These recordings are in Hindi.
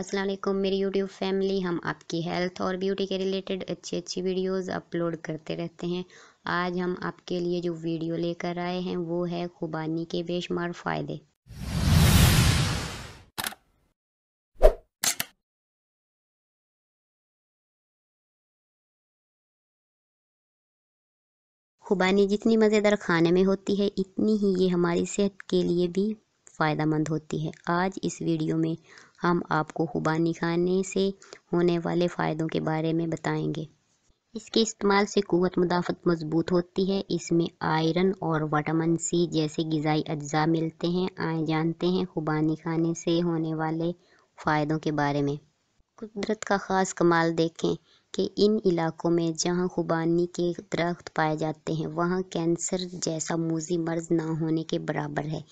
अस्सलाम वालेकुम मेरी यूट्यूब फैमिली हम आपकी हेल्थ और ब्यूटी के रिलेटेड अच्छी अच्छी वीडियोस अपलोड करते रहते हैं आज हम आपके लिए जो वीडियो लेकर आए हैं वो है खुबानी के बेशुमार फ़ायदे खुबानी जितनी मज़ेदार खाने में होती है इतनी ही ये हमारी सेहत के लिए भी फ़ायदा मंद होती है आज इस वीडियो में हम आपको खुबानी खाने से होने वाले फ़ायदों के बारे में बताएंगे इसके इस्तेमाल से कुत मुदाफ़त मजबूत होती है इसमें आयरन और वटामिन सी जैसे गज़ाई अज्जा मिलते हैं आए जानते हैं खुबानी खाने से होने वाले फ़ायदों के बारे में कुदरत का ख़ास कमाल देखें के इन इलाकों में जहां खुबानी के दरख्त पाए जाते हैं वहां कैंसर जैसा मूजी मर्ज ना होने के बराबर है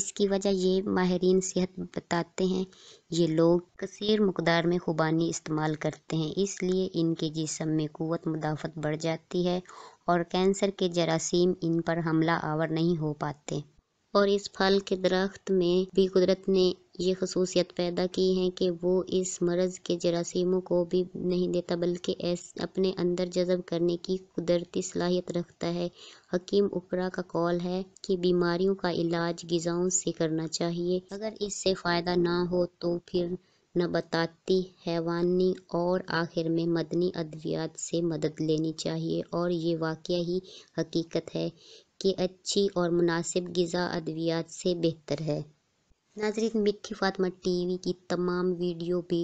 इसकी वजह ये माहरीन सेहत बताते हैं ये लोग कसर मकदार में खुबानी इस्तेमाल करते हैं इसलिए इनके जिसम में क़वत मुदाफ़त बढ़ जाती है और कैंसर के जरासीम इन पर हमला आवर नहीं हो पाते और इस फल के दरख्त में भी कुदरत ने ये खसूसियत पैदा की है कि वो इस मर्ज़ के जरासीमों को भी नहीं देता बल्कि अपने अंदर जज़ब करने की कुदरती सलाहियत रखता है हकीम उपरा का कौल है कि बीमारियों का इलाज गज़ाओं से करना चाहिए अगर इससे फ़ायदा ना हो तो फिर नबताती हैवानी और आखिर में मदनी अद्वियात से मदद लेनी चाहिए और ये वाक़ ही हकीकत है कि अच्छी और मुनासिब गज़ा अद्वियात से बेहतर है नाजरीन मिट्टी फातमा टीवी की तमाम वीडियो भी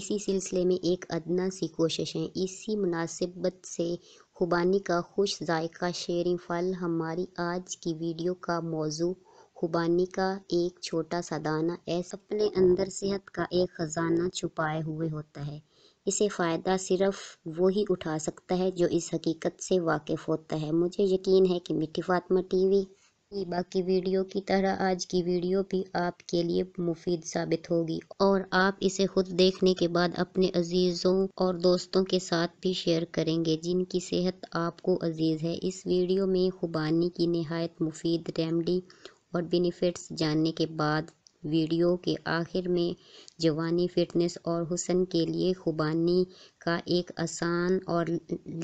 इसी सिलसिले में एक अदना सी कोशिश है इसी मुनासिबत से खुबानी का खुश जायका शेयरिंग फल हमारी आज की वीडियो का मौजू खुबानी का एक छोटा सा दाना ऐसा अपने अंदर सेहत का एक ख़जाना छुपाए हुए होता है इसे फ़ायदा सिर्फ वही उठा सकता है जो इस हकीकत से वाकिफ़ होता है मुझे यकीन है कि मिट्टी फातमा टीवी ही बाकी वीडियो की तरह आज की वीडियो भी आपके लिए मुफीद साबित होगी और आप इसे खुद देखने के बाद अपने अजीज़ों और दोस्तों के साथ भी शेयर करेंगे जिनकी सेहत आपको अजीज़ है इस वीडियो में खुबानी की नहायत मुफीद रेमडी और बेनिफिट्स जानने के बाद वीडियो के आखिर में जवानी फिटनेस और हुसन के लिए खुबानी का एक आसान और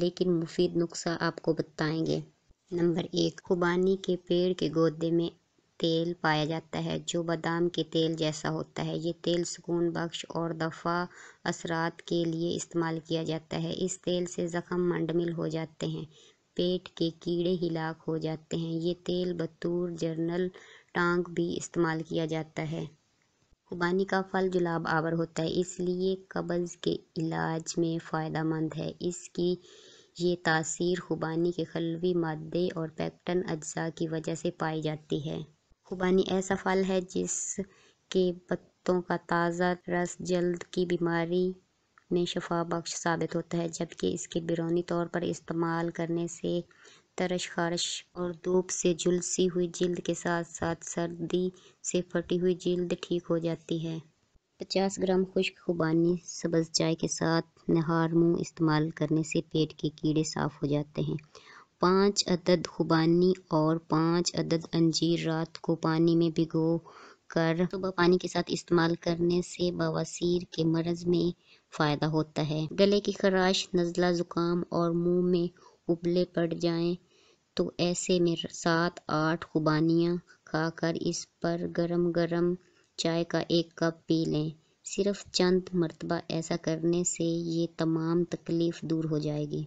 लेकिन मुफीद नुस्खा आपको बताएंगे नंबर एक खुबानी के पेड़ के गोदे में तेल पाया जाता है जो बादाम के तेल जैसा होता है ये तेल सुकून बख्श और दफ़ा असरात के लिए इस्तेमाल किया जाता है इस तेल से ज़ख्म मंडमिल हो जाते हैं पेट के कीड़े हिलाक हो जाते हैं ये तेल बतूर जर्नल टांग भी इस्तेमाल किया जाता है खुबानी का फल जुलाब आवर होता है इसलिए कब्ज़ के इलाज में फ़ायदा मंद है इसकी ये तासीर खुबानी के खलवी मादे और पैक्टन अज्जा की वजह से पाई जाती है खुबानी ऐसा फल है जिसके पत्तों का ताज़ा रस जल्द की बीमारी में शफा बख्श साबित होता है जबकि इसके बिरौनी तौर पर इस्तेमाल करने से तरश खारश और धूप से झुलसी हुई जल्द के साथ साथ सर्दी से फटी हुई जल्द ठीक हो जाती है पचास ग्राम खुश्क खुबानी सब्ज चाय के साथ हारमो इस्तेमाल करने से पेट के कीड़े साफ हो जाते हैं पाँच अदद खुबानी और पाँच अदद अंजीर रात को पानी में भिगो कर सुबह पानी के साथ इस्तेमाल करने से बवासीर के मरज़ में फ़ायदा होता है गले की खराश नज़ला ज़ुकाम और मुंह में उबले पड़ जाएं तो ऐसे में सात आठ खुबानियाँ खाकर इस पर गरम गरम चाय का एक कप पी लें सिर्फ चंद मरतबा ऐसा करने से ये तमाम तकलीफ़ दूर हो जाएगी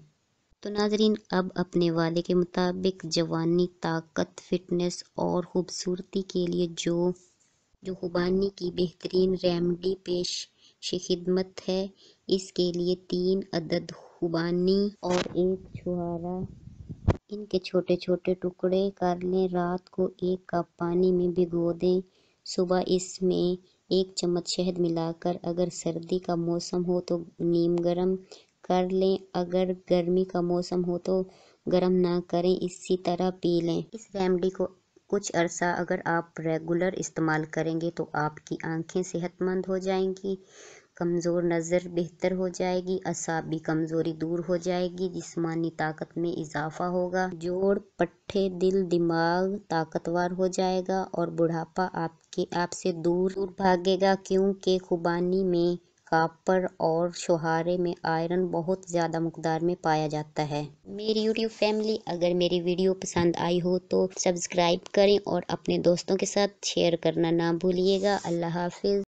तो नाजरीन अब अपने वाले के मुताबिक जवानी ताकत फिटनेस और ख़ूबसूरती के लिए जो जो खुबानी की बेहतरीन रेमडी पेश खिदमत है इसके लिए तीन अदद खुबानी और एक छुहारा इनके छोटे छोटे टुकड़े कर लें रात को एक कप पानी में भिगो दें सुबह इसमें एक चम्मच शहद मिलाकर अगर सर्दी का मौसम हो तो नीम गर्म कर लें अगर गर्मी का मौसम हो तो गर्म ना करें इसी तरह पी लें इस रेमडी को कुछ अरसा अगर आप रेगुलर इस्तेमाल करेंगे तो आपकी आंखें सेहतमंद हो जाएंगी कमज़ोर नज़र बेहतर हो जाएगी असाबी कमज़ोरी दूर हो जाएगी जिसमानी ताकत में इजाफा होगा जोड़ पट्ठे दिल दिमाग ताकतवर हो जाएगा और बुढ़ापा आपके आपसे दूर दूर भागेगा क्योंकि खुबानी में कापर और शुहारे में आयरन बहुत ज़्यादा मकदार में पाया जाता है मेरी यूट्यूब फैमिली अगर मेरी वीडियो पसंद आई हो तो सब्सक्राइब करें और अपने दोस्तों के साथ शेयर करना ना भूलिएगा अल्लाह हाफिज़